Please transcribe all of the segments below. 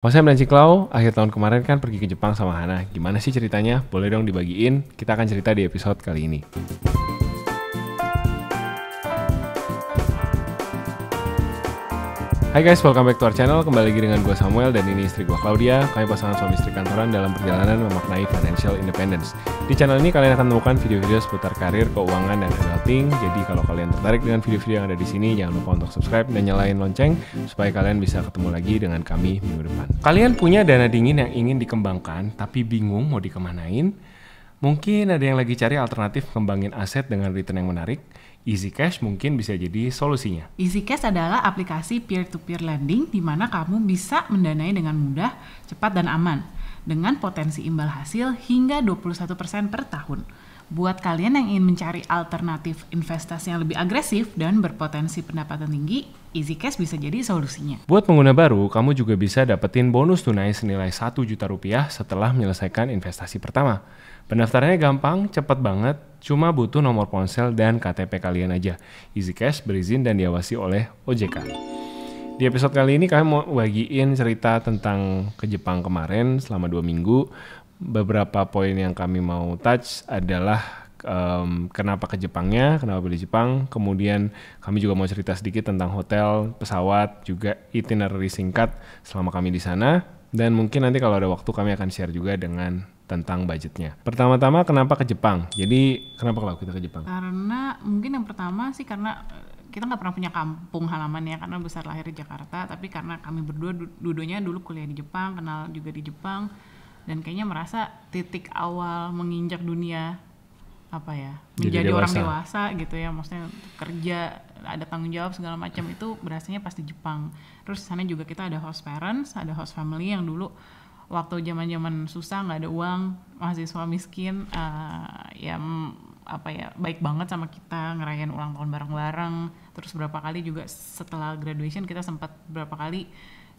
Hosem dan Ciklau akhir tahun kemarin kan pergi ke Jepang sama Hana. Gimana sih ceritanya? Boleh dong dibagiin. Kita akan cerita di episode kali ini. Hai guys, welcome back to our channel. Kembali lagi dengan gue Samuel dan ini istri gue Claudia. Kami pasangan suami istri kantoran dalam perjalanan memaknai financial independence. Di channel ini kalian akan menemukan video-video seputar karir, keuangan, dan adulting. Jadi kalau kalian tertarik dengan video-video yang ada di sini, jangan lupa untuk subscribe dan nyalain lonceng supaya kalian bisa ketemu lagi dengan kami minggu depan. Kalian punya dana dingin yang ingin dikembangkan tapi bingung mau dikemanain? Mungkin ada yang lagi cari alternatif kembangin aset dengan return yang menarik? Easy Cash mungkin bisa jadi solusinya. Easy Cash adalah aplikasi peer-to-peer lending di mana kamu bisa mendanai dengan mudah, cepat, dan aman dengan potensi imbal hasil hingga 21% per tahun. Buat kalian yang ingin mencari alternatif investasi yang lebih agresif dan berpotensi pendapatan tinggi, Easy Cash bisa jadi solusinya. Buat pengguna baru, kamu juga bisa dapetin bonus tunai senilai 1 juta rupiah setelah menyelesaikan investasi pertama. Pendaftarannya gampang, cepat banget, cuma butuh nomor ponsel dan KTP kalian aja. Easy Cash berizin dan diawasi oleh OJK. Di episode kali ini kami mau bagiin cerita tentang ke Jepang kemarin selama dua minggu beberapa poin yang kami mau touch adalah um, kenapa ke Jepangnya, kenapa pilih Jepang, kemudian kami juga mau cerita sedikit tentang hotel, pesawat, juga itinerary singkat selama kami di sana, dan mungkin nanti kalau ada waktu kami akan share juga dengan tentang budgetnya. Pertama-tama kenapa ke Jepang? Jadi kenapa kalau kita ke Jepang? Karena mungkin yang pertama sih karena eh, kita nggak pernah punya kampung halaman ya karena besar lahir di Jakarta, tapi karena kami berdua dudunya dulu kuliah di Jepang, kenal juga di Jepang dan kayaknya merasa titik awal menginjak dunia apa ya menjadi Jadi dewasa. orang dewasa gitu ya maksudnya kerja ada tanggung jawab segala macam itu berasanya pasti Jepang terus sana juga kita ada host parents ada host family yang dulu waktu zaman zaman susah nggak ada uang mahasiswa miskin uh, ya mm, apa ya baik banget sama kita ngerayain ulang tahun bareng-bareng terus berapa kali juga setelah graduation kita sempat berapa kali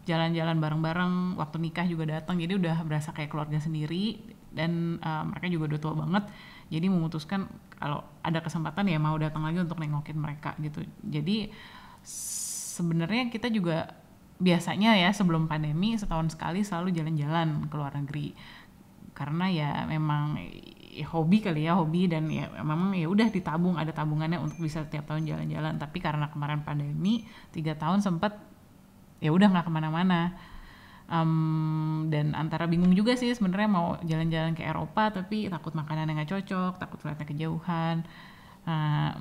jalan-jalan bareng-bareng waktu nikah juga datang jadi udah berasa kayak keluarga sendiri dan uh, mereka juga udah tua banget jadi memutuskan kalau ada kesempatan ya mau datang lagi untuk nengokin mereka gitu jadi sebenarnya kita juga biasanya ya sebelum pandemi setahun sekali selalu jalan-jalan ke luar negeri karena ya memang ya, hobi kali ya hobi dan ya memang ya udah ditabung ada tabungannya untuk bisa tiap tahun jalan-jalan tapi karena kemarin pandemi tiga tahun sempat ya udah nggak kemana-mana um, dan antara bingung juga sih sebenarnya mau jalan-jalan ke Eropa tapi takut makanan yang nggak cocok takut ternyata kejauhan uh,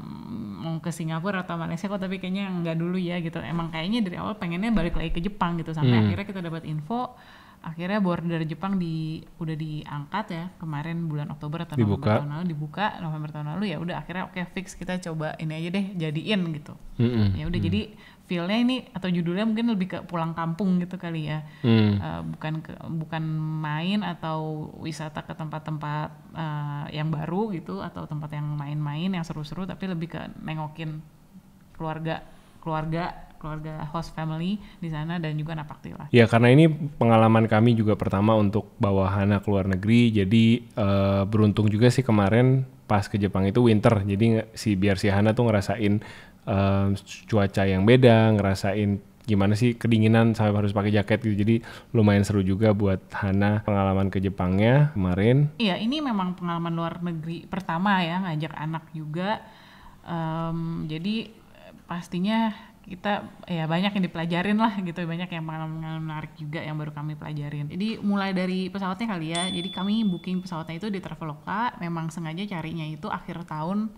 mau ke Singapura atau Malaysia kok tapi kayaknya nggak dulu ya gitu emang kayaknya dari awal pengennya balik lagi ke Jepang gitu sampai hmm. akhirnya kita dapat info akhirnya border Jepang di udah diangkat ya kemarin bulan Oktober atau dibuka. November tahun lalu dibuka November tahun lalu ya udah akhirnya oke okay, fix kita coba ini aja deh jadiin gitu mm -hmm. ya udah mm. jadi feelnya ini atau judulnya mungkin lebih ke pulang kampung gitu kali ya hmm. uh, bukan ke, bukan main atau wisata ke tempat-tempat uh, yang baru gitu atau tempat yang main-main yang seru-seru tapi lebih ke nengokin keluarga keluarga keluarga host family di sana dan juga lah Ya karena ini pengalaman kami juga pertama untuk bawa Hana ke luar negeri, jadi uh, beruntung juga sih kemarin pas ke Jepang itu winter, jadi si biar si Hana tuh ngerasain um, cuaca yang beda, ngerasain gimana sih kedinginan sampai harus pakai jaket gitu. Jadi lumayan seru juga buat Hana pengalaman ke Jepangnya kemarin. Iya, ini memang pengalaman luar negeri pertama ya ngajak anak juga. Um, jadi pastinya kita ya banyak yang dipelajarin lah gitu banyak yang pengalaman menarik juga yang baru kami pelajarin jadi mulai dari pesawatnya kali ya jadi kami booking pesawatnya itu di Traveloka memang sengaja carinya itu akhir tahun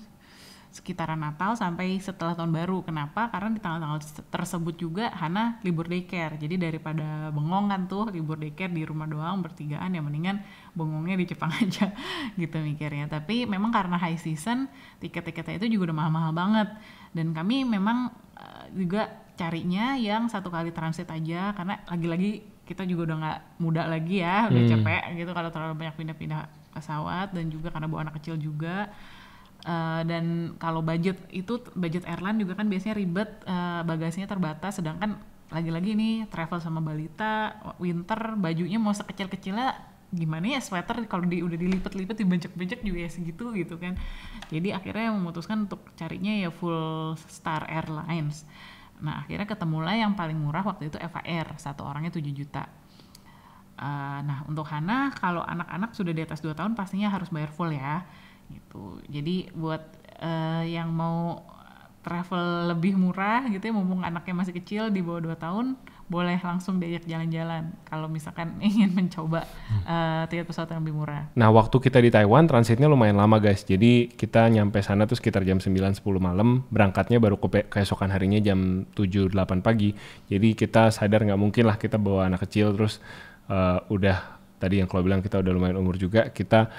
sekitaran Natal sampai setelah tahun baru. Kenapa? Karena di tanggal-tanggal tersebut juga Hana libur daycare. Jadi daripada bengong kan tuh libur daycare di rumah doang bertigaan ya mendingan bengongnya di Jepang aja gitu mikirnya. Tapi memang karena high season tiket-tiketnya itu juga udah mahal-mahal banget. Dan kami memang eh, juga carinya yang satu kali transit aja karena lagi-lagi kita juga udah nggak muda lagi ya, udah hmm. capek gitu kalau terlalu banyak pindah-pindah pesawat dan juga karena bawa anak kecil juga Uh, dan kalau budget itu budget airline juga kan biasanya ribet uh, bagasinya terbatas sedangkan lagi-lagi ini travel sama balita winter bajunya mau sekecil-kecilnya gimana ya sweater kalau di udah dilipet-lipet dibencek-bencek juga ya segitu gitu kan jadi akhirnya memutuskan untuk carinya ya full star airlines nah akhirnya ketemulah yang paling murah waktu itu Eva Air satu orangnya 7 juta uh, nah untuk Hana kalau anak-anak sudah di atas 2 tahun pastinya harus bayar full ya gitu jadi buat uh, yang mau travel lebih murah gitu ya mumpung anaknya masih kecil di bawah 2 tahun boleh langsung diajak jalan-jalan kalau misalkan ingin mencoba uh, tiket pesawat yang lebih murah. Nah, waktu kita di Taiwan transitnya lumayan lama, guys. Jadi kita nyampe sana tuh sekitar jam sembilan sepuluh malam, berangkatnya baru ke keesokan harinya jam tujuh delapan pagi. Jadi kita sadar nggak mungkin lah kita bawa anak kecil terus uh, udah tadi yang kalau bilang kita udah lumayan umur juga kita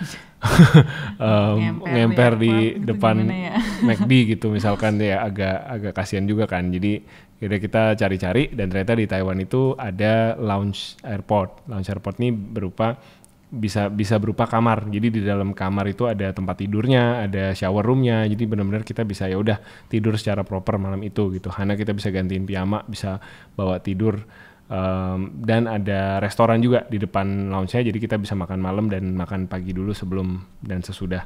um, ngemper, di depan ya? McD gitu misalkan ya agak agak kasihan juga kan jadi kira kita cari-cari dan ternyata di Taiwan itu ada lounge airport lounge airport ini berupa bisa bisa berupa kamar jadi di dalam kamar itu ada tempat tidurnya ada shower roomnya jadi benar-benar kita bisa ya udah tidur secara proper malam itu gitu karena kita bisa gantiin piyama bisa bawa tidur Um, dan ada restoran juga di depan lounge-nya jadi kita bisa makan malam dan makan pagi dulu sebelum dan sesudah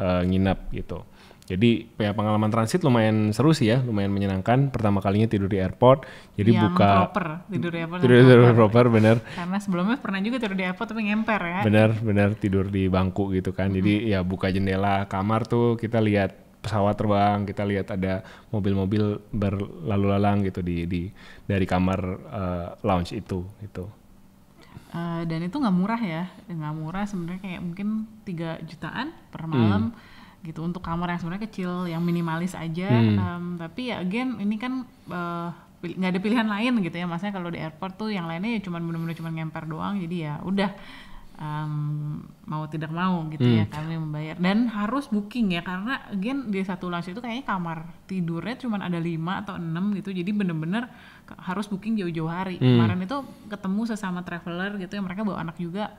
uh, eh, nginap gitu. Jadi ya pengalaman transit lumayan seru sih ya, lumayan menyenangkan. Pertama kalinya tidur di airport, jadi yang buka proper tidur di airport. Tidur, tidur proper. proper bener. Karena sebelumnya pernah juga tidur di airport tapi ngemper ya. Bener bener tidur di bangku gitu kan. Jadi hmm. ya buka jendela kamar tuh kita lihat pesawat terbang, kita lihat ada mobil-mobil berlalu lalang gitu di di dari kamar uh, lounge itu gitu. Uh, dan itu nggak murah ya, nggak murah sebenarnya kayak mungkin 3 jutaan per hmm. malam hmm. gitu untuk kamar yang sebenarnya kecil, yang minimalis aja. Hmm. Um, tapi ya again ini kan uh, nggak ada pilihan lain gitu ya maksudnya kalau di airport tuh yang lainnya ya cuman bener-bener cuma ngemper doang jadi ya udah um, mau tidak mau gitu ya hmm. ya kami membayar dan harus booking ya karena again di satu lansia itu kayaknya kamar tidurnya cuma ada lima atau enam gitu jadi bener-bener harus booking jauh-jauh hari hmm. kemarin itu ketemu sesama traveler gitu yang mereka bawa anak juga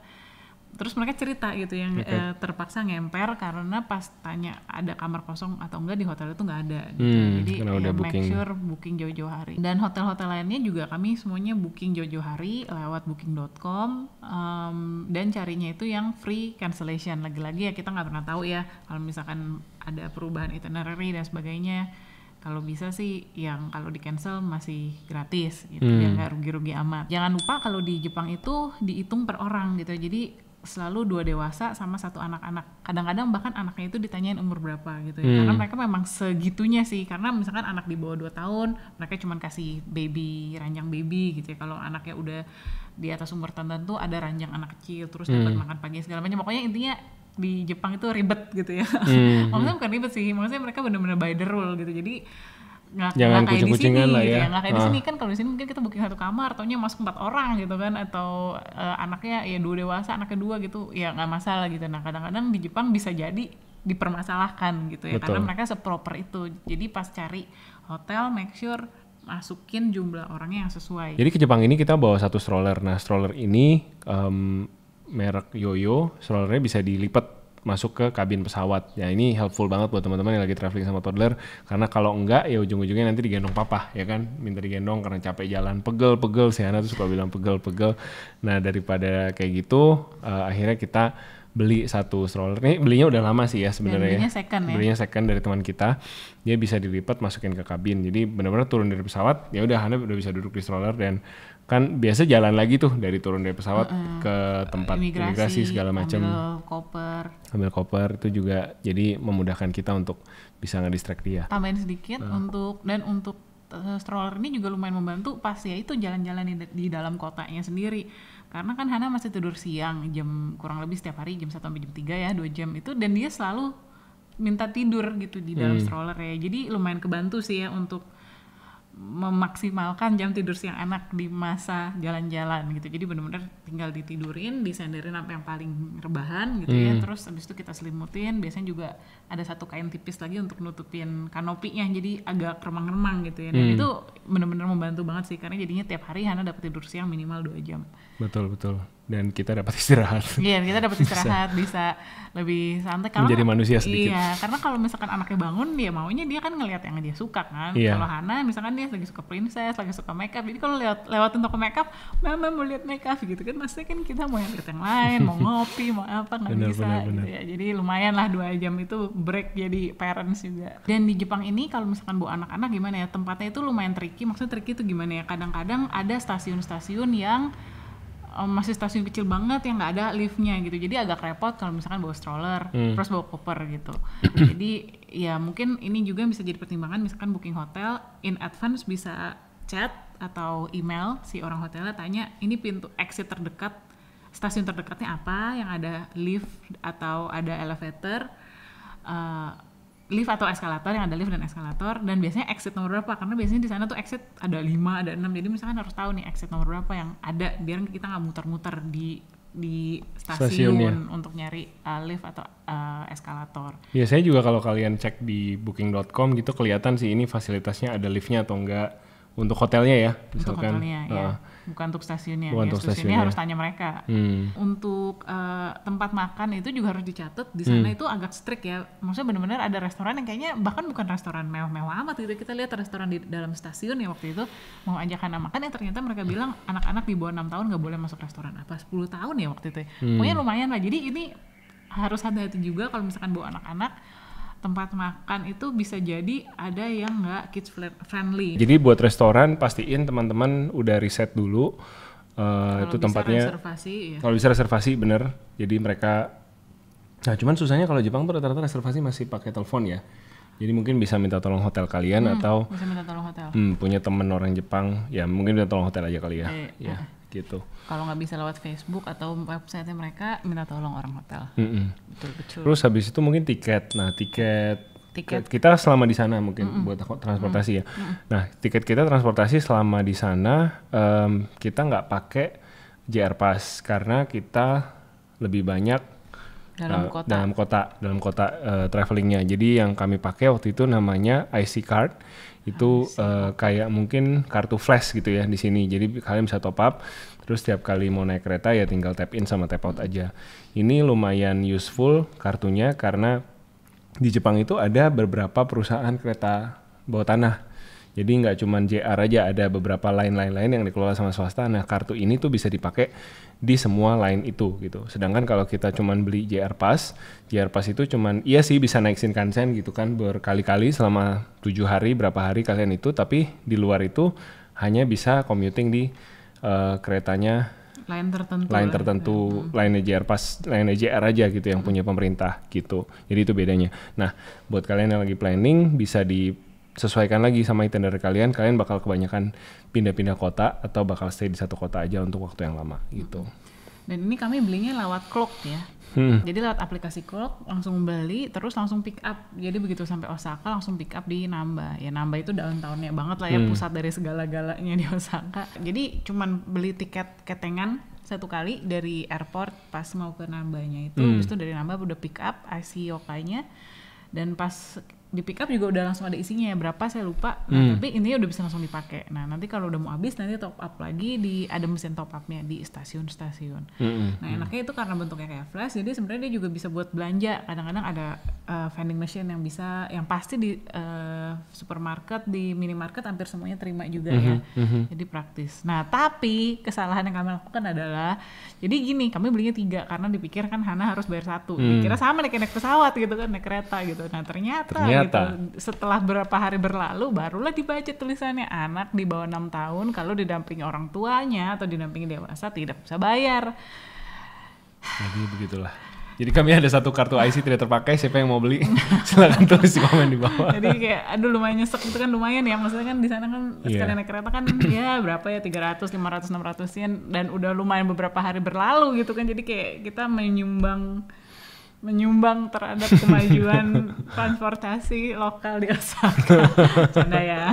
terus mereka cerita gitu yang okay. eh, terpaksa ngemper karena pas tanya ada kamar kosong atau enggak di hotel itu enggak ada gitu. hmm, jadi ya, udah make booking. sure booking jauh-jauh hari dan hotel-hotel lainnya juga kami semuanya booking jauh-jauh hari lewat booking.com um, dan carinya itu yang free cancellation lagi-lagi ya kita nggak pernah tahu ya kalau misalkan ada perubahan itinerary dan sebagainya kalau bisa sih yang kalau di cancel masih gratis gitu hmm. ya nggak rugi-rugi amat jangan lupa kalau di Jepang itu dihitung per orang gitu jadi selalu dua dewasa sama satu anak-anak. Kadang-kadang bahkan anaknya itu ditanyain umur berapa gitu ya. Hmm. Karena mereka memang segitunya sih. Karena misalkan anak di bawah 2 tahun, mereka cuma kasih baby, ranjang baby gitu ya. Kalau anaknya udah di atas umur tertentu ada ranjang anak kecil, terus hmm. dapat makan pagi segala macam. Pokoknya intinya di Jepang itu ribet gitu ya. Hmm. maksudnya bukan ribet sih, maksudnya mereka benar-benar by the rule gitu. Jadi nggak jangan kucing kucingan lah gitu ya, gitu kayak ah. di sini kan kalau di sini mungkin kita booking satu kamar taunya masuk empat orang gitu kan atau uh, anaknya ya dua dewasa anak kedua gitu ya nggak masalah gitu nah kadang-kadang di Jepang bisa jadi dipermasalahkan gitu ya Betul. karena mereka seproper itu jadi pas cari hotel make sure masukin jumlah orangnya yang sesuai jadi ke Jepang ini kita bawa satu stroller nah stroller ini um, merek Yoyo strollernya bisa dilipat masuk ke kabin pesawat. Ya ini helpful banget buat teman-teman yang lagi traveling sama toddler karena kalau enggak ya ujung-ujungnya nanti digendong papa ya kan, minta digendong karena capek jalan, pegel-pegel si Hana tuh suka bilang pegel-pegel. Nah, daripada kayak gitu uh, akhirnya kita beli satu stroller. Ini belinya udah lama sih ya sebenarnya. Ya. Belinya second ya. Belinya second dari teman kita. Dia bisa dilipat masukin ke kabin. Jadi benar-benar turun dari pesawat, ya udah Hana udah bisa duduk di stroller dan kan biasa jalan lagi tuh dari turun dari pesawat uh, ke tempat imigrasi, imigrasi segala macam ambil koper itu juga jadi memudahkan kita untuk bisa ngedistract dia tambahin sedikit ah. untuk dan untuk eh, stroller ini juga lumayan membantu pas ya itu jalan-jalan di, di dalam kotanya sendiri karena kan Hana masih tidur siang jam kurang lebih setiap hari jam 1 sampai jam 3 ya dua jam itu dan dia selalu minta tidur gitu di dalam hmm. stroller ya jadi lumayan kebantu sih ya untuk memaksimalkan jam tidur siang anak di masa jalan-jalan gitu. Jadi benar-benar tinggal ditidurin, disenderin apa yang paling rebahan gitu ya. hmm. ya. Terus habis itu kita selimutin, biasanya juga ada satu kain tipis lagi untuk nutupin kanopinya. Jadi agak remang-remang gitu ya. Dan hmm. itu benar-benar membantu banget sih karena jadinya tiap hari Hana dapat tidur siang minimal dua jam. Betul, betul dan kita dapat istirahat. Iya, kita dapat istirahat bisa. bisa lebih santai kalau menjadi manusia sedikit. Iya, karena kalau misalkan anaknya bangun dia ya maunya dia kan ngelihat yang dia suka kan. Iya. Kalau Hana misalkan dia lagi suka princess, lagi suka makeup. Jadi kalau lewat lewat untuk makeup, "Mama mau lihat makeup" gitu kan maksudnya kan kita mau yang yang lain, mau ngopi, mau apa nggak bisa bener, gitu ya. Jadi lumayan lah dua jam itu break jadi parents juga. Dan di Jepang ini kalau misalkan bu anak-anak gimana ya tempatnya itu lumayan tricky. Maksudnya tricky itu gimana ya? Kadang-kadang ada stasiun-stasiun yang Eh, masih stasiun kecil banget yang nggak ada liftnya gitu jadi agak repot kalau misalkan bawa stroller hmm. terus bawa koper gitu jadi ya mungkin ini juga bisa jadi pertimbangan misalkan booking hotel in advance bisa chat atau email si orang hotelnya tanya ini pintu exit terdekat stasiun terdekatnya apa yang ada lift atau ada elevator eh, lift atau eskalator yang ada lift dan eskalator dan biasanya exit nomor berapa karena biasanya di sana tuh exit ada lima ada enam jadi misalkan harus tahu nih exit nomor berapa yang ada biar kita nggak muter-muter di di stasiun, Stasiunnya. untuk nyari uh, lift atau uh, eskalator. saya juga kalau kalian cek di booking.com gitu kelihatan sih ini fasilitasnya ada liftnya atau enggak untuk hotelnya ya misalkan. Untuk hotelnya, uh, ya bukan untuk stasiunnya. Bukan ya, untuk stasiunnya, stasiunnya harus tanya mereka. Hmm. Untuk uh, tempat makan itu juga harus dicatat. Di sana hmm. itu agak strict ya. Maksudnya benar-benar ada restoran yang kayaknya bahkan bukan restoran mewah-mewah amat gitu. Kita lihat restoran di dalam stasiun ya waktu itu mau ajak anak makan ya ternyata mereka bilang anak-anak di bawah enam tahun nggak boleh masuk restoran apa 10 tahun ya waktu itu. Ya. Hmm. Pokoknya lumayan lah. Jadi ini harus hati-hati juga kalau misalkan bawa anak-anak tempat makan itu bisa jadi ada yang nggak kids friendly. Jadi buat restoran pastiin teman-teman udah riset dulu uh, eh, kalo itu tempatnya. reservasi. Ya. Kalau bisa reservasi bener. Jadi mereka. Nah cuman susahnya kalau Jepang tuh rata-rata reservasi masih pakai telepon ya. Jadi mungkin bisa minta tolong hotel kalian hmm, atau bisa minta tolong hotel. Hmm, punya temen orang Jepang ya mungkin minta tolong hotel aja kali ya. Eh, ya. Eh gitu. Kalau nggak bisa lewat Facebook atau website mereka minta tolong orang hotel. Mm -hmm. betul, betul. Terus habis itu mungkin tiket. Nah tiket tiket kita selama di sana mungkin mm -mm. buat transportasi mm -mm. ya. Mm -mm. Nah tiket kita transportasi selama di sana um, kita nggak pakai JR Pass karena kita lebih banyak dalam eh, kota dalam kota dalam kota uh, travelingnya jadi yang kami pakai waktu itu namanya IC card itu Uh, kayak mungkin kartu flash gitu ya di sini jadi kalian bisa top up terus setiap kali mau naik kereta ya tinggal tap in sama tap out aja ini lumayan useful kartunya karena di Jepang itu ada beberapa perusahaan kereta bawah tanah jadi nggak cuma JR aja, ada beberapa lain-lain lain yang dikelola sama swasta. Nah kartu ini tuh bisa dipakai di semua line itu gitu. Sedangkan kalau kita cuman beli JR Pass, JR Pass itu cuman iya sih bisa naik Shinkansen gitu kan berkali-kali selama tujuh hari berapa hari kalian itu, tapi di luar itu hanya bisa commuting di uh, keretanya lain tertentu, lain tertentu, ya. Hmm. lainnya JR Pass, lainnya JR aja gitu yang hmm. punya pemerintah gitu. Jadi itu bedanya. Nah, buat kalian yang lagi planning bisa di sesuaikan lagi sama itinerary kalian kalian bakal kebanyakan pindah-pindah kota atau bakal stay di satu kota aja untuk waktu yang lama gitu dan ini kami belinya lewat clock ya hmm. jadi lewat aplikasi clock langsung beli terus langsung pick up jadi begitu sampai Osaka langsung pick up di Namba ya Namba itu daun-daunnya banget lah ya hmm. pusat dari segala-galanya di Osaka jadi cuman beli tiket ketengan satu kali dari airport pas mau ke Nambanya itu, hmm. habis itu dari Namba udah pick up IC Yokai-nya dan pas di pick up juga udah langsung ada isinya ya, berapa saya lupa nah, hmm. tapi ini udah bisa langsung dipakai nah nanti kalau udah mau habis nanti top up lagi di ada mesin top upnya di stasiun-stasiun hmm. hmm nah hmm. enaknya itu karena bentuknya kayak flash jadi sebenarnya dia juga bisa buat belanja kadang-kadang ada uh, vending machine yang bisa yang pasti di uh, supermarket di minimarket hampir semuanya terima juga hmm. ya hmm, hmm. jadi praktis nah tapi kesalahan yang kami lakukan adalah jadi gini kami belinya tiga karena dipikir kan Hana harus bayar satu hmm. dikira sama naik naik pesawat gitu kan naik kereta gitu nah ternyata, ternyata Ternyata. gitu. Setelah berapa hari berlalu barulah dibaca tulisannya anak di bawah enam tahun kalau didampingi orang tuanya atau didampingi dewasa tidak bisa bayar. Jadi begitulah. Jadi kami ada satu kartu IC tidak terpakai, siapa yang mau beli silakan tulis di komen di bawah. Jadi kayak aduh lumayan nyesek itu kan lumayan ya, maksudnya kan di sana kan yeah. sekali naik kereta kan ya berapa ya 300, 500, 600 yen dan udah lumayan beberapa hari berlalu gitu kan. Jadi kayak kita menyumbang menyumbang terhadap kemajuan transportasi lokal di Osaka. Canda ya.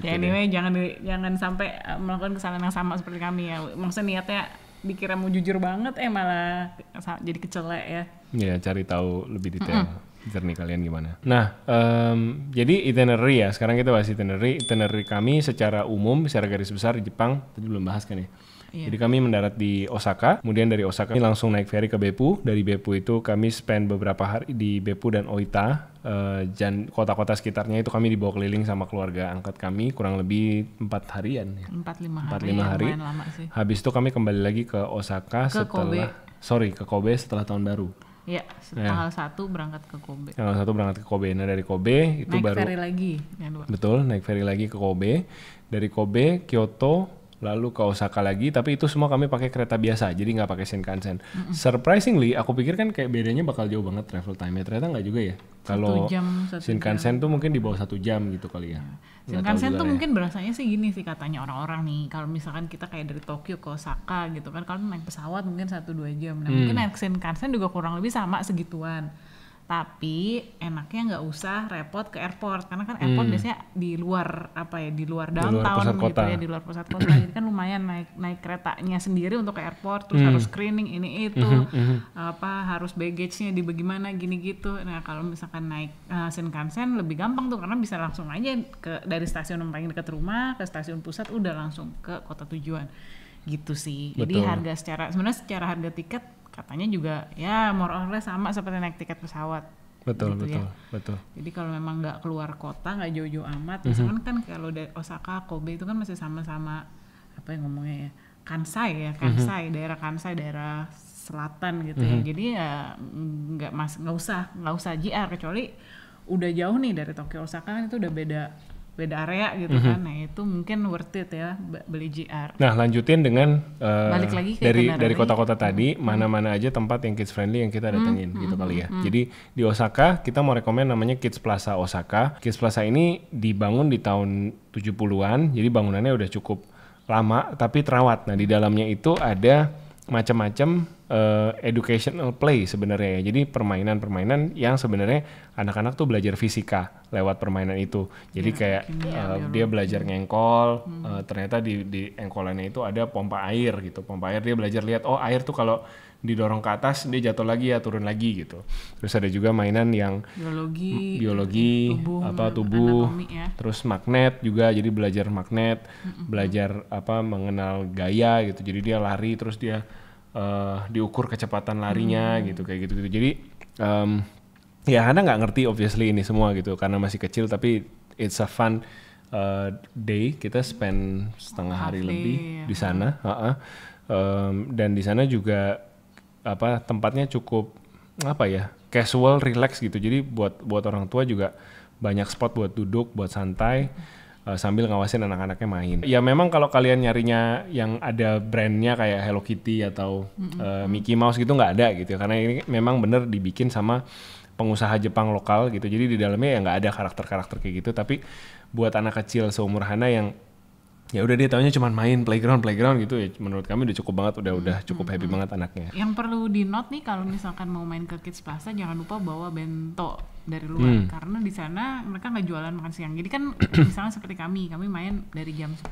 gitu ya anyway deh. jangan jangan sampai eh, melakukan kesalahan yang sama seperti kami ya. Maksudnya niatnya dikira mau jujur banget eh malah jadi kecelek ya. Iya, cari tahu lebih detail. Mm -mm Jernih kalian gimana. Nah, um, jadi itinerary ya. Sekarang kita bahas itinerary. Itinerary kami secara umum, secara garis besar di Jepang, tadi belum bahas kan ya. Yeah. Jadi kami mendarat di Osaka, kemudian dari Osaka kami langsung naik ferry ke Beppu. Dari Beppu itu kami spend beberapa hari di Beppu dan Oita. Uh, kota-kota sekitarnya itu kami dibawa keliling sama keluarga angkat kami kurang lebih empat harian ya. Empat lima hari. Empat lima ya, hari. Habis itu kami kembali lagi ke Osaka ke setelah Kobe. sorry ke Kobe setelah tahun baru. Ya, ya. tanggal ya. satu berangkat ke Kobe. Tanggal satu berangkat ke Kobe. Nah dari Kobe itu naik baru. Naik ferry lagi. Yang dua. Betul, naik ferry lagi ke Kobe. Dari Kobe, Kyoto, lalu ke Osaka lagi tapi itu semua kami pakai kereta biasa jadi nggak pakai Shinkansen mm -hmm. surprisingly aku pikir kan kayak bedanya bakal jauh banget travel time-nya ternyata nggak juga ya kalau Shinkansen jam. tuh mungkin di bawah satu jam gitu kali ya, ya. Shinkansen tuh ya. mungkin berasanya sih gini sih katanya orang-orang nih kalau misalkan kita kayak dari Tokyo ke Osaka gitu kan kalau naik pesawat mungkin satu dua jam nah hmm. mungkin naik Shinkansen juga kurang lebih sama segituan tapi enaknya nggak usah repot ke airport karena kan airport hmm. biasanya di luar apa ya di luar downtown di gitu ya di luar pusat kota jadi kan lumayan naik naik keretanya sendiri untuk ke airport terus hmm. harus screening ini itu hmm, hmm, hmm. apa harus baggage-nya di bagaimana gini gitu nah kalau misalkan naik uh, Shinkansen lebih gampang tuh karena bisa langsung aja ke dari stasiun yang paling dekat rumah ke stasiun pusat udah langsung ke kota tujuan gitu sih Betul. jadi harga secara sebenarnya secara harga tiket katanya juga ya more or less sama seperti naik tiket pesawat betul gitu ya. betul ya. betul jadi kalau memang nggak keluar kota nggak jauh-jauh amat mm-hmm. kan kalau dari Osaka Kobe itu kan masih sama-sama apa yang ngomongnya ya Kansai ya mhm. Kansai mm-hmm. daerah Kansai daerah selatan gitu mm-hmm. ya mhm. jadi ya nggak mas nggak usah nggak usah JR kecuali udah jauh nih dari Tokyo Osaka kan itu udah beda beda area gitu mm -hmm. kan. Nah, itu mungkin worth it ya beli JR. Nah, lanjutin dengan uh, balik lagi ke dari dari kota-kota mhm. tadi, mana-mana aja tempat yang kids friendly yang kita mhm, datengin -hmm. gitu kali ya. -hmm. Jadi di Osaka kita mau rekomend namanya Kids Plaza Osaka. Kids Plaza ini dibangun di tahun 70-an, jadi bangunannya udah cukup lama tapi terawat. Nah, di dalamnya itu ada macam-macam Eh, educational play sebenarnya ya. Jadi permainan-permainan yang sebenarnya anak-anak tuh belajar fisika lewat permainan itu. Jadi ya, kayak uh, dia iya. belajar ngengkol, hmm. uh, ternyata di di engkolannya itu ada pompa air gitu. Pompa air dia belajar lihat oh air tuh kalau didorong ke atas dia jatuh lagi ya turun lagi gitu. Terus ada juga mainan yang biologi, biologi tubuh, apa tubuh, anatomi, ya. terus magnet juga jadi belajar magnet, mm -hmm. belajar apa mengenal gaya gitu. Jadi dia lari terus dia uh, diukur kecepatan larinya hmm. gitu kayak gitu-gitu. Jadi um, ya Hana nggak ngerti obviously ini semua gitu karena masih kecil tapi it's a fun uh, day kita spend setengah hari lebih ya. di sana. Uh -uh. Um, dan di sana juga apa tempatnya cukup apa ya casual relax gitu jadi buat buat orang tua juga banyak spot buat duduk buat santai hmm uh, sambil ngawasin anak-anaknya main. Ya memang kalau kalian nyarinya yang ada brandnya kayak Hello Kitty atau mm-hmm. uh, Mickey Mouse gitu nggak ada gitu ya karena ini memang bener dibikin sama pengusaha Jepang lokal gitu jadi di dalamnya ya nggak ada karakter-karakter kayak gitu tapi buat anak kecil seumur Hana yang ya udah dia tahunya cuma main playground playground gitu ya menurut kami udah cukup banget udah udah cukup happy banget anaknya yang perlu di note nih kalau misalkan mau main ke kids plaza jangan lupa bawa bento dari luar hmm. karena di sana mereka nggak jualan makan siang jadi kan misalnya seperti kami kami main dari jam 10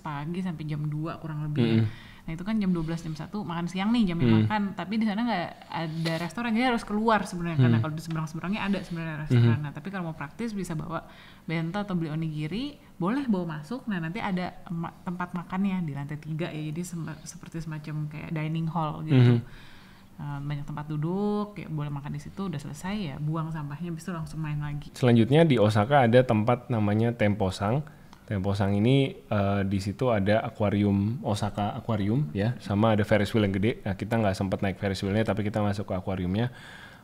pagi sampai jam 2 kurang lebih hmm. Nah itu kan jam 12 jam satu makan siang nih jam hmm. makan, tapi di sana nggak ada restoran jadi harus keluar sebenarnya hmm. karena kalau di seberang-seberangnya ada sebenarnya restoran. Hmm. Nah, tapi kalau mau praktis bisa bawa bento atau beli onigiri boleh bawa masuk nah nanti ada tempat makannya di lantai tiga ya jadi sem seperti semacam kayak dining hall gitu mm -hmm. Uh, banyak tempat duduk, ya boleh makan di situ, udah selesai ya buang sampahnya, bisa langsung main lagi. Selanjutnya di Osaka ada tempat namanya Temposang. Temposang ini uh, di situ ada akuarium Osaka akuarium ya, sama ada Ferris wheel yang gede. Nah, kita nggak sempat naik Ferris wheelnya, tapi kita masuk ke akuariumnya.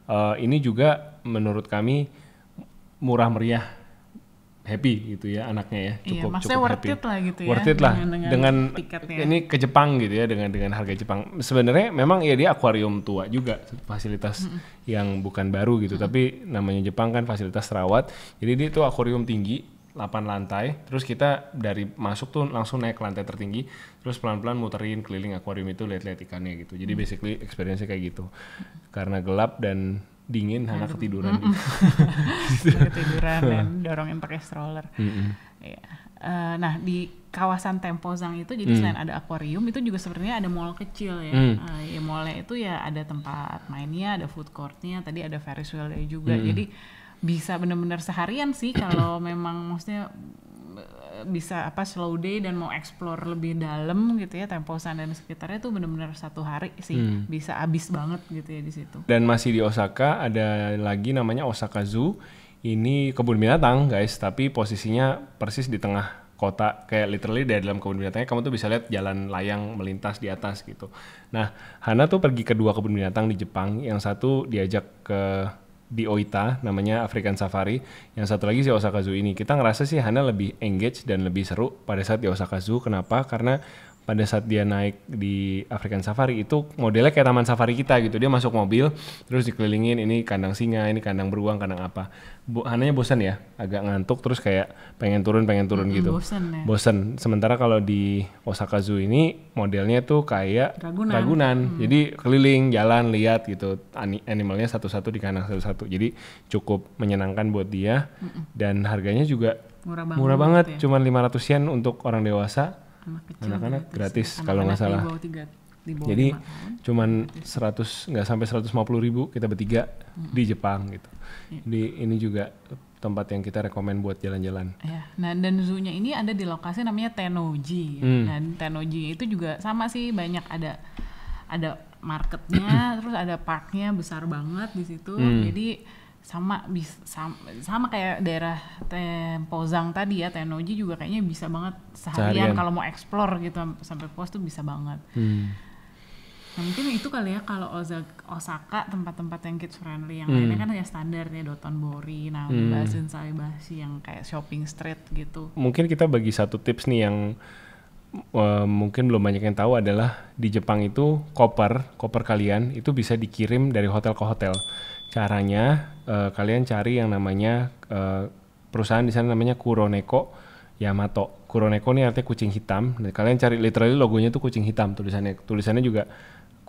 Uh, ini juga menurut kami murah meriah happy gitu ya anaknya ya iya, cukup iya, cukup worth happy. it lah gitu ya it lah dengan, dengan, dengan ini ke Jepang gitu ya dengan dengan harga Jepang sebenarnya memang ya dia akuarium tua juga fasilitas mm -hmm. yang bukan baru gitu mm -hmm. tapi namanya Jepang kan fasilitas terawat jadi dia itu akuarium tinggi 8 lantai terus kita dari masuk tuh langsung naik ke lantai tertinggi terus pelan-pelan muterin keliling akuarium itu lihat-lihat ikannya gitu jadi mm -hmm. basically experience kayak gitu mm -hmm. karena gelap dan dingin hmm. ketiduran hmm. gitu. ketiduran dan dorongin pakai stroller hmm. ya. uh, nah di kawasan Tempozang itu jadi hmm. selain ada akuarium itu juga sebenarnya ada mall kecil ya. Hmm. Uh, ya mallnya itu ya ada tempat mainnya, ada food courtnya, tadi ada Ferris wheelnya juga. Hmm. Jadi bisa benar-benar seharian sih kalau memang maksudnya bisa apa slow day dan mau explore lebih dalam gitu ya Temposan dan sekitarnya tuh benar-benar satu hari sih hmm. bisa habis banget gitu ya di situ. Dan masih di Osaka ada lagi namanya Osaka Zoo. Ini kebun binatang guys, tapi posisinya persis di tengah kota kayak literally dari dalam kebun binatangnya kamu tuh bisa lihat jalan layang melintas di atas gitu. Nah, Hana tuh pergi ke dua kebun binatang di Jepang. Yang satu diajak ke di Oita namanya African Safari yang satu lagi si Osaka Zoo ini kita ngerasa sih Hana lebih engage dan lebih seru pada saat di Osaka Zoo kenapa karena pada saat dia naik di African Safari itu modelnya kayak taman safari kita gitu. Dia masuk mobil, terus dikelilingin ini kandang singa, ini kandang beruang, kandang apa. Bo bosan ya, agak ngantuk terus kayak pengen turun, pengen turun hmm, gitu. Bosan ya. Sementara kalau di Osaka Zoo ini modelnya tuh kayak Ragunan. Ragunan. Hmm. Jadi keliling, jalan, lihat gitu. Animalnya satu-satu di kandang satu-satu. Jadi cukup menyenangkan buat dia hmm. dan harganya juga murah banget, murah banget ya. cuman 500 yen untuk orang dewasa anak anak-anak gitu gratis, gratis kalau nggak salah jadi cuman gratis. 100 nggak sampai 150 ribu kita bertiga hmm. di Jepang gitu yeah. jadi ini juga tempat yang kita rekomend buat jalan-jalan. Ya, nah dan zoo ini ada di lokasi namanya Tenoji. Hmm. Dan Tenoji itu juga sama sih banyak ada ada marketnya, hmm. terus ada parknya besar banget di situ. Hmm. Jadi sama bisa sama, sama kayak daerah Tempozang tadi ya Tenoji juga kayaknya bisa banget seharian, seharian. kalau mau explore gitu sampai pos tuh bisa banget hmm. nah, mungkin itu kali ya kalau Osaka tempat-tempat yang kids friendly yang hmm. lainnya kan ya standar ya Dotonbori nah hmm. Shinsaibashi yang kayak shopping street gitu mungkin kita bagi satu tips nih yang uh, mungkin belum banyak yang tahu adalah di Jepang itu koper koper kalian itu bisa dikirim dari hotel ke hotel. Caranya uh, kalian cari yang namanya uh, perusahaan di sana namanya Kuroneko Yamato. Kuroneko ini artinya kucing hitam. Nah, kalian cari literally logonya itu kucing hitam tulisannya tulisannya juga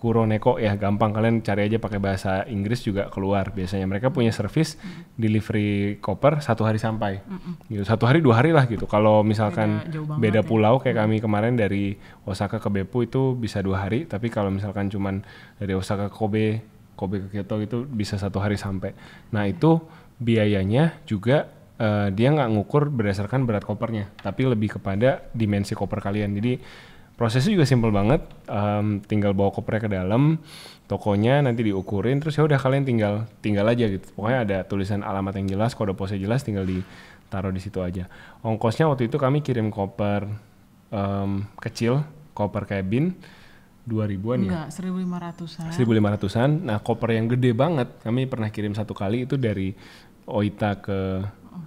Kuroneko ya gampang kalian cari aja pakai bahasa Inggris juga keluar biasanya mereka punya service mm. delivery koper satu hari sampai mm gitu satu hari dua hari lah gitu kalau misalkan beda, beda ya. pulau ya. kayak kami kemarin dari Osaka ke Beppu itu bisa dua hari tapi kalau misalkan cuman dari Osaka ke Kobe Kobe ke Kyoto itu bisa satu hari sampai nah itu biayanya juga uh, dia nggak ngukur berdasarkan berat kopernya tapi lebih kepada dimensi koper kalian jadi prosesnya juga simple banget um, tinggal bawa kopernya ke dalam tokonya nanti diukurin terus ya udah kalian tinggal tinggal aja gitu pokoknya ada tulisan alamat yang jelas kode posnya jelas tinggal ditaruh di situ aja ongkosnya waktu itu kami kirim koper um, kecil koper cabin 2000-an Enggak, ya? Enggak, 1500-an. 1500-an. Nah, koper yang gede banget kami pernah kirim satu kali itu dari Oita ke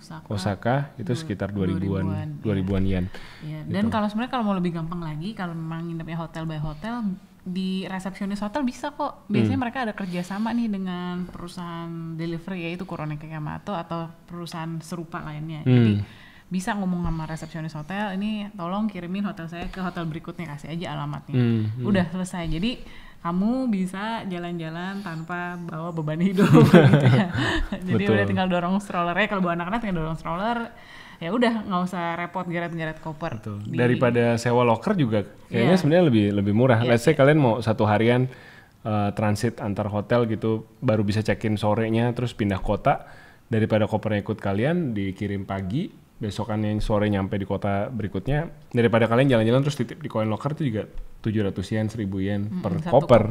Osaka, Osaka itu du, hmm, sekitar 2000-an 2000 an 2000 2000 yen. Ya. Dan gitu. kalau sebenarnya kalau mau lebih gampang lagi kalau memang nginepnya hotel by hotel di resepsionis hotel bisa kok. Biasanya hmm. mereka ada kerjasama nih dengan perusahaan delivery yaitu Corona Kekamato atau perusahaan serupa lainnya. Hmm. Jadi bisa ngomong sama resepsionis hotel ini tolong kirimin hotel saya ke hotel berikutnya kasih aja alamatnya. Hmm. hmm. Udah selesai. Jadi kamu bisa jalan-jalan tanpa bawa beban hidup gitu ya. jadi Betul. udah tinggal dorong stroller ya kalau bawa anak-anak tinggal dorong stroller ya udah nggak usah repot geret-geret koper Betul. Di... daripada sewa locker juga kayaknya yeah. sebenarnya lebih lebih murah yeah. let's say kalian mau satu harian uh, transit antar hotel gitu baru bisa check in sorenya terus pindah kota daripada kopernya ikut kalian dikirim pagi besokan yang sore nyampe di kota berikutnya daripada kalian jalan-jalan terus titip di coin locker itu juga 700 yen, 1000 yen hmm, per koper.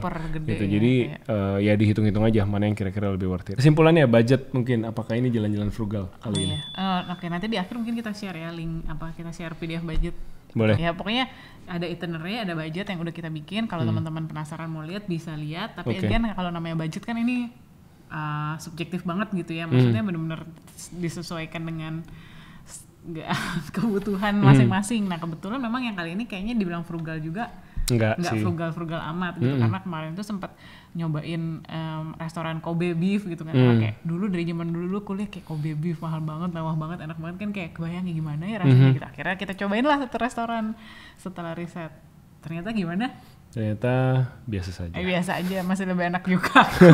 gitu. Ya, Jadi ya, uh, ya dihitung-hitung aja mana yang kira-kira lebih worth it. Kesimpulannya budget mungkin apakah ini jalan-jalan frugal kali oh, ini? Iya. Uh, Oke, okay. nanti di akhir mungkin kita share ya link apa kita share PDF budget. Boleh. Ya pokoknya ada itinerary, ada budget yang udah kita bikin. Kalau hmm. teman-teman penasaran mau lihat bisa lihat, tapi okay. again kalau namanya budget kan ini uh, subjektif banget gitu ya. Maksudnya hmm. benar-benar disesuaikan dengan nggak kebutuhan masing-masing. Mm. Nah kebetulan memang yang kali ini kayaknya dibilang frugal juga nggak nggak frugal-frugal amat gitu mm karena kemarin tuh sempat nyobain um, restoran Kobe beef gitu kan mm. kayak dulu dari zaman dulu dulu kuliah kayak Kobe beef mahal banget mewah banget enak banget kan kayak kebayang ya gimana ya rasanya mm -hmm. kita gitu. akhirnya kita cobain lah satu restoran setelah riset ternyata gimana Ternyata biasa saja. Eh, biasa aja, masih lebih enak juga aku.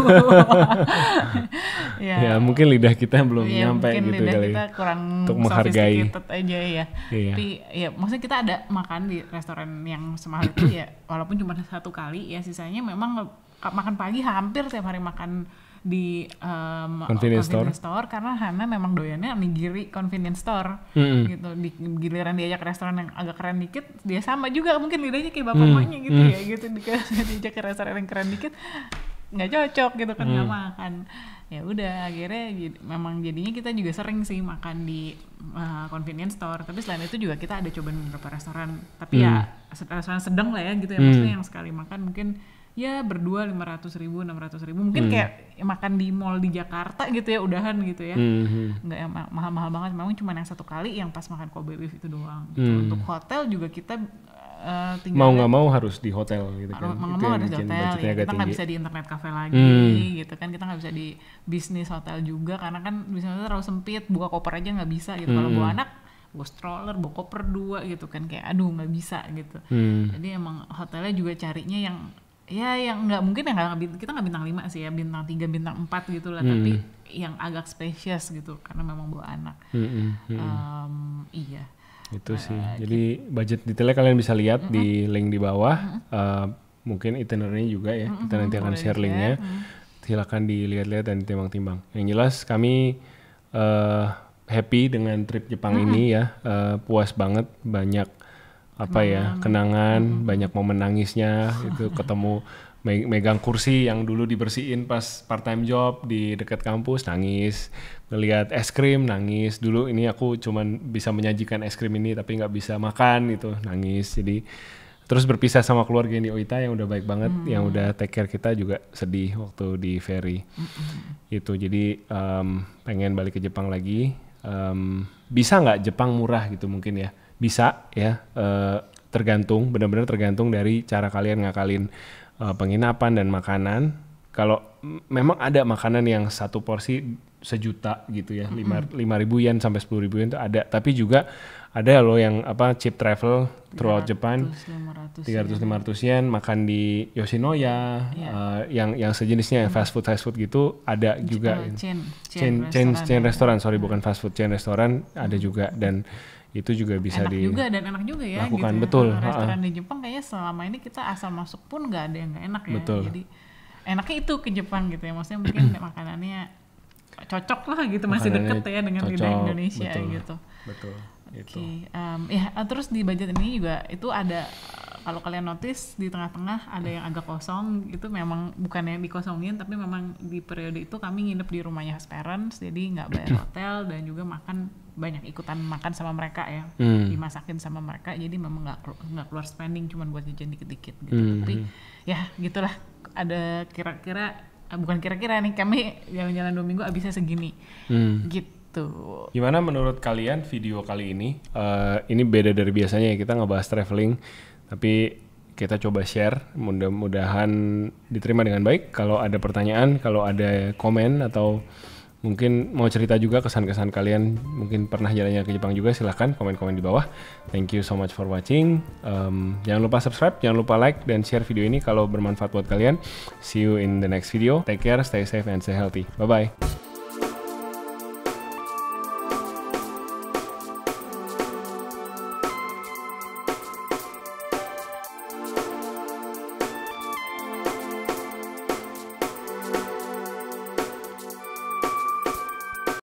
ya. ya, mungkin lidah kita belum ya, nyampe mungkin gitu lidah ya, kita kurang untuk menghargai aja ya. Iya. Tapi ya maksudnya kita ada makan di restoran yang semahal itu ya walaupun cuma satu kali ya sisanya memang eh, makan pagi hampir tiap hari makan di um, convenience, convenience store. store karena Hana memang doyannya nigiri convenience store mm. gitu di giliran diajak ke restoran yang agak keren dikit dia sama juga mungkin lidahnya kayak bapak mamanya mm. gitu mm. ya gitu diajak ke restoran yang keren dikit nggak cocok gitu kan nggak gak makan ya udah akhirnya jadi, memang jadinya kita juga sering sih makan di uh, convenience store tapi selain itu juga kita ada cobaan beberapa restoran tapi ya mm. ya restoran sedang lah ya gitu ya mm. maksudnya yang sekali makan mungkin ya berdua lima ratus ribu enam ratus ribu mungkin hmm. kayak makan di mall di Jakarta gitu ya udahan gitu ya hmm. nggak yang mahal-mahal banget memang cuma yang satu kali yang pas makan Kobe beef itu doang gitu. hmm. untuk hotel juga kita uh, mau nggak mau harus di hotel gitu kan mau nggak mau harus di hotel ya. kita nggak bisa di internet cafe lagi hmm. gitu kan kita nggak bisa di bisnis hotel juga karena kan bisnis terlalu sempit buka koper aja nggak bisa gitu hmm. kalau bawa hmm. anak bawa stroller bawa koper dua gitu kan kayak aduh nggak bisa gitu hmm. jadi emang hotelnya juga carinya yang ya yang nggak mungkin ya nggak kita nggak bintang lima sih ya bintang tiga bintang empat gitu lah hmm. tapi yang agak spesies gitu karena memang bawa anak hmm, hmm, Um, iya itu sih eh, jadi gitu. budget detailnya kalian bisa lihat -hmm. di link di bawah -hmm. uh, mungkin itinerary juga ya mm -hmm. kita nanti akan share linknya mm -hmm. silakan dilihat-lihat dan timbang-timbang yang jelas kami uh, happy dengan trip Jepang -hmm. ini ya uh, puas banget banyak apa ya hmm. kenangan hmm. banyak momen nangisnya itu ketemu me megang kursi yang dulu dibersihin pas part time job di dekat kampus nangis ngelihat es krim nangis dulu ini aku cuman bisa menyajikan es krim ini tapi nggak bisa makan itu nangis jadi terus berpisah sama keluarga ini Oita yang udah baik banget hmm. yang udah take care kita juga sedih waktu di ferry hmm. itu jadi um, pengen balik ke Jepang lagi um, bisa nggak Jepang murah gitu mungkin ya bisa ya uh, tergantung benar-benar tergantung dari cara kalian ngakalin uh, penginapan dan makanan kalau memang ada makanan yang satu porsi sejuta gitu ya lima mm -hmm. lima ribu yen sampai sepuluh ribu yen itu ada tapi juga ada loh yang apa cheap travel throughout 300, Japan tiga ratus lima ratus yen makan di Yoshinoya yeah. Iya. uh, yang yang sejenisnya mm -hmm. fast food fast food gitu ada juga uh, chain, chain chain restoran, chain ya. sorry yeah. Mm. bukan fast food chain restoran ada mm. juga dan mm -hmm itu juga bisa enak di juga dan enak juga ya lakukan gitu. Ya. betul restoran uh huh di Jepang kayaknya selama ini kita asal masuk pun nggak ada yang nggak enak ya betul. jadi enaknya itu ke Jepang gitu ya maksudnya mungkin makanannya cocok lah gitu masih deket ya dengan lidah Indonesia betul, gitu betul gitu. Oke, okay. um, ya terus di budget ini juga itu ada kalau kalian notice di tengah-tengah ada yang agak kosong itu memang bukan yang dikosongin tapi memang di periode itu kami nginep di rumahnya parents jadi nggak bayar hotel dan juga makan banyak ikutan makan sama mereka ya hmm. dimasakin sama mereka jadi memang nggak nggak keluar spending cuman buat jajan dikit-dikit gitu hmm. tapi ya gitulah ada kira-kira eh, bukan kira-kira nih kami yang jalan dua minggu abisnya segini hmm. gitu gitu. Gimana menurut kalian video kali ini? Uh, ini beda dari biasanya ya kita ngebahas traveling, tapi kita coba share. Mudah-mudahan diterima dengan baik. Kalau ada pertanyaan, kalau ada komen atau Mungkin mau cerita juga kesan-kesan kalian mungkin pernah jalannya ke Jepang juga silahkan komen-komen di bawah. Thank you so much for watching. Um, jangan lupa subscribe, jangan lupa like dan share video ini kalau bermanfaat buat kalian. See you in the next video. Take care, stay safe and stay healthy. Bye bye.